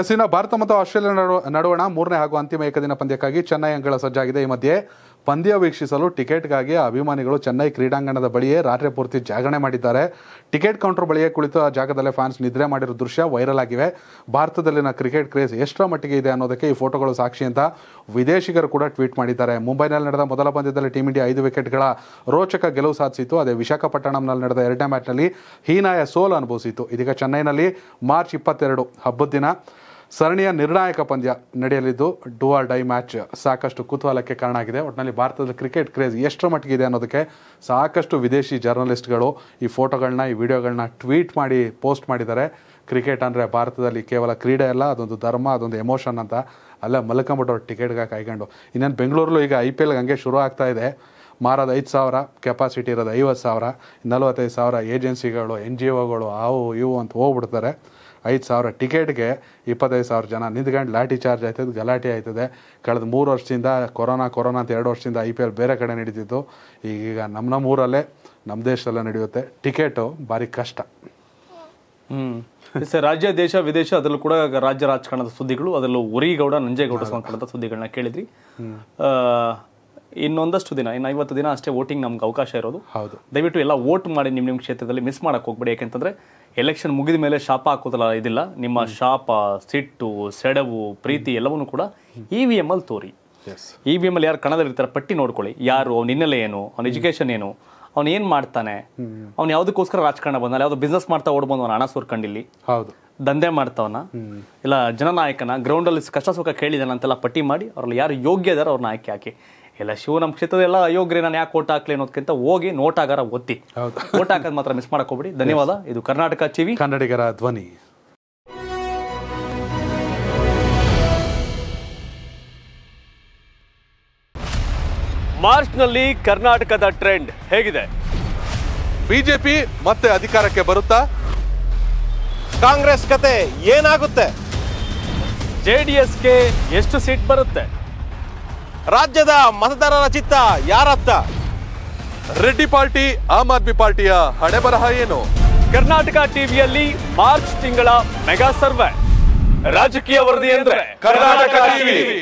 S Bharat ಮತ್ತು Australia ನಡುವಣ ಮೂರನೇ ಹಾಗೂ ಅಂತಿಮ ಏಕದಿನ ಪಂದ್ಯಕ್ಕಾಗಿ ಚೆನ್ನೈ ಅಂಗಳ ಸಜ್ಜಾಗಿದೆ ಈ ಮಧ್ಯೆ ಪಂದ್ಯ ವೀಕ್ಷಿಸಲು ಟಿಕೆಟ್ಗಾಗಿ ಅಭಿಮಾನಿಗಳು ಚೆನ್ನೈ ಕ್ರೀಡಾಂಗಣದ ಬಳಿಯೇ ರಾತ್ರಿ ಪೂರ್ತಿ ಜಾಗರಣೆ ಮಾಡಿದ್ದಾರೆ ಟಿಕೆಟ್ ಕೌಂಟರ್ ಬಳಿಯೇ ಕುಳಿತು ಆ ಜಾಗದಲ್ಲೇ ಫ್ಯಾನ್ಸ್ ನಿದ್ರೆ ಮಾಡಿರೋ ದೃಶ್ಯ ವೈರಲ್ ಆಗಿವೆ ಭಾರತದಲ್ಲಿನ ಕ್ರಿಕೆಟ್ ಕ್ರೇಜ್ ಎಷ್ಟರ ಮಟ್ಟಿಗೆ ಇದೆ ಅನ್ನೋದಕ್ಕೆ ಈ ಫೋಟೋಗಳು ಸಾಕ್ಷಿ ಅಂತ ವಿದೇಶಿಗರು ಕೂಡ ಟ್ವೀಟ್ ಮಾಡಿದ್ದಾರೆ ಮುಂಬೈನಲ್ಲಿ ನಡೆದ ಮೊದಲ ಪಂದ್ಯದಲ್ಲಿ ಟೀಂ ಇಂಡಿಯಾ ಐದು ವಿಕೆಟ್ಗಳ ರೋಚಕ ಗೆಲುವು ಸಾಧಿಸಿತ್ತು ಅದೇ ವಿಶಾಖಪಟ್ಟಣಂನಲ್ಲಿ ನಡೆದ ಎರಡನೇ ಮ್ಯಾಚ್ನಲ್ಲಿ ಹೀನಾಯ ಸೋಲು ಅನುಭವಿಸಿತು ಇದೀಗ ಚೆನ್ನೈನಲ್ಲಿ ಮಾರ್ಚ್ ಇಪ್ಪತ್ತೆರಡು ಹಬ್ಬದ ದಿನ ಸರಣಿಯ ನಿರ್ಣಾಯಕ ಪಂದ್ಯ ನಡೆಯಲಿದ್ದು ಡೂ ಆರ್ ಡೈ ಮ್ಯಾಚ್ ಸಾಕಷ್ಟು ಕುತೂಹಲಕ್ಕೆ ಕಾರಣ ಆಗಿದೆ ಒಟ್ಟಿನಲ್ಲಿ ಭಾರತದ ಕ್ರಿಕೆಟ್ ಕ್ರೇಜ್ ಎಷ್ಟರ ಮಟ್ಟಿಗೆ ಇದೆ ಅನ್ನೋದಕ್ಕೆ ಸಾಕಷ್ಟು ವಿದೇಶಿ ಜರ್ನಲಿಸ್ಟ್ಗಳು ಈ ಫೋಟೋಗಳನ್ನ ಈ ವಿಡಿಯೋಗಳನ್ನ ಟ್ವೀಟ್ ಮಾಡಿ ಪೋಸ್ಟ್ ಮಾಡಿದ್ದಾರೆ ಕ್ರಿಕೆಟ್ ಅಂದರೆ ಭಾರತದಲ್ಲಿ ಕೇವಲ ಕ್ರೀಡೆ ಅಲ್ಲ ಅದೊಂದು ಧರ್ಮ ಅದೊಂದು ಎಮೋಷನ್ ಅಂತ ಅಲ್ಲೇ ಮಲ್ಕೊಂಬಿಟ್ಟವ್ರು ಟಿಕೆಟ್ಗೆ ಕಾಯ್ಕೊಂಡು ಇನ್ನೇನು ಬೆಂಗಳೂರಲ್ಲೂ ಈಗ ಐ ಪಿ ಎಲ್ಗೆ ಹಂಗೆ ಶುರು ಆಗ್ತಾ ಇದೆ ಮಾರದ ಐದು ಸಾವಿರ ಕೆಪಾಸಿಟಿ ಇರೋದು ಐವತ್ತು ಸಾವಿರ ನಲವತ್ತೈದು ಸಾವಿರ ಏಜೆನ್ಸಿಗಳು ಎನ್ ಜಿ ಒಗಳು ಅವು ಇವು ಅಂತ ಹೋಗ್ಬಿಡ್ತಾರೆ ಐದು ಸಾವಿರ ಟಿಕೆಟ್ಗೆ ಇಪ್ಪತ್ತೈದು ಸಾವಿರ ಜನ ನಿಂತ್ಕೊಂಡು ಲಾಠಿ ಚಾರ್ಜ್ ಆಯ್ತದೆ ಗಲಾಟೆ ಆಯ್ತದೆ ಕಳೆದ ಮೂರು ವರ್ಷದಿಂದ ಕೊರೋನಾ ಕೊರೋನಾ ಅಂತ ಎರಡು ವರ್ಷದಿಂದ ಐ ಪಿ ಎಲ್ ಬೇರೆ ಕಡೆ ನಡೀತಿತ್ತು ಈಗೀಗ ನಮ್ಮ ನಮ್ಮ ಊರಲ್ಲೇ ನಮ್ಮ ದೇಶದಲ್ಲೇ ನಡೆಯುತ್ತೆ ಟಿಕೆಟು ಭಾರಿ ಕಷ್ಟ ಹ್ಞೂ ಸರ್ ರಾಜ್ಯ ದೇಶ ವಿದೇಶ ಅದರಲ್ಲೂ ಕೂಡ ರಾಜ್ಯ ರಾಜಕಾರಣದ ಸುದ್ದಿಗಳು ಅದರಲ್ಲೂ ಉರಿಗೌಡ ನಂಜೇಗೌಡ ಸಂಕಟದ ಸುದ್ದಿಗಳನ್ನ ಕೇಳಿದ್ರಿ ಇನ್ನೊಂದಷ್ಟು ದಿನ ಇನ್ನು ಐವತ್ತು ದಿನ ಅಷ್ಟೇ ವೋಟಿಂಗ್ ನಮ್ಗೆ ಅವಕಾಶ ಇರೋದು ಹೌದು ದಯವಿಟ್ಟು ಎಲ್ಲ ವೋಟ್ ಮಾಡಿ ನಿಮ್ಮ ನಿಮ್ಮ ಕ್ಷೇತ್ರದಲ್ಲಿ ಮಿಸ್ ಮಾಡೋಕ್ಕೆ ಹೋಗ್ಬೇಡಿ ಯಾಕೆಂತಂದರೆ ಎಲೆಕ್ಷನ್ ಮುಗಿದ ಮೇಲೆ ಶಾಪ ಹಾಕೋದಲ್ಲ ಇದಿಲ್ಲ ನಿಮ್ಮ ಶಾಪ ಸಿಟ್ಟು ಸೆಡವು ಪ್ರೀತಿ ಎಲ್ಲವನ್ನೂ ಕೂಡ ಇ ವಿ ಎಮ್ ಅಲ್ಲಿ ತೋರಿ ಇ ವಿ ಎಮ್ ಅಲ್ಲಿ ಯಾರು ಇರ್ತಾರೆ ಪಟ್ಟಿ ನೋಡ್ಕೊಳ್ಳಿ ಯಾರು ಅವ್ನ ಹಿನ್ನೆಲೆ ಏನು ಅವ್ನ ಎಜುಕೇಶನ್ ಏನು ಅವ್ನು ಏನು ಮಾಡ್ತಾನೆ ಅವ್ನು ಯಾವುದಕ್ಕೋಸ್ಕರ ರಾಜಕಾರಣ ಬಂದ ಯಾವುದೋ ಬಿಸ್ನೆಸ್ ಮಾಡ್ತಾ ಓಡ್ಬೋದು ಬಂದವನ ಹಣ ಸೋರ್ಕೊಂಡಿಲ್ಲಿ ಹೌದು ದಂಧೆ ಮಾಡ್ತಾವನ ಇಲ್ಲ ಜನನಾಯಕನ ಗ್ರೌಂಡಲ್ಲಿ ಕಷ್ಟ ಸುಖ ಕೇಳಿದಾನ ಅಂತೆಲ್ಲ ಪಟ್ಟಿ ಮಾಡಿ ಅವ್ರಲ್ಲಿ ಯಾರು ಯೋಗ್ಯ ಇದಾರೋ ಅವ್ರನ್ನ ಆಯ್ಕೆ ಹಾಕಿ ಎಲ್ಲ ಶಿವ ನಮ್ಮ ಕ್ಷೇತ್ರದೆಲ್ಲ ಅಯೋಗ್ರಿ ನಾನು ಯಾಕೆ ಓಟ್ ಹಾಕ್ಲಿ ಅನ್ನೋದಕ್ಕಿಂತ ಹೋಗಿ ನೋಟಾಗಾರ ಒತ್ತಿ ಓಟ್ ಹಾಕೋದು ಮಾತ್ರ ಮಿಸ್ ಹೋಗ್ಬಿಡಿ ಧನ್ಯವಾದ ಇದು ಕರ್ನಾಟಕ ಟಿವಿ ಕನ್ನಡಿಗರ ಧ್ವನಿ ಮಾರ್ಚ್ನಲ್ಲಿ ಕರ್ನಾಟಕದ ಟ್ರೆಂಡ್ ಹೇಗಿದೆ ಬಿಜೆಪಿ ಮತ್ತೆ ಅಧಿಕಾರಕ್ಕೆ ಬರುತ್ತಾ ಕಾಂಗ್ರೆಸ್ ಕತೆ ಏನಾಗುತ್ತೆ ಜೆಡಿಎಸ್ಗೆ ಎಷ್ಟು ಸೀಟ್ ಬರುತ್ತೆ ರಾಜ್ಯದ ಮತದಾರರ ಚಿತ್ತ ಯಾರತ್ತ ರೆಡ್ಡಿ ಪಾರ್ಟಿ ಆಮ್ ಆದ್ಮಿ ಪಾರ್ಟಿಯ ಹಣೆ ಬರಹ ಏನು ಕರ್ನಾಟಕ ಟಿವಿಯಲ್ಲಿ ಮಾರ್ಚ್ ತಿಂಗಳ ಮೆಗಾ ಸರ್ವೆ ರಾಜಕೀಯ ವರದಿ ಅಂದ್ರೆ ಕರ್ನಾಟಕ ಟಿವಿ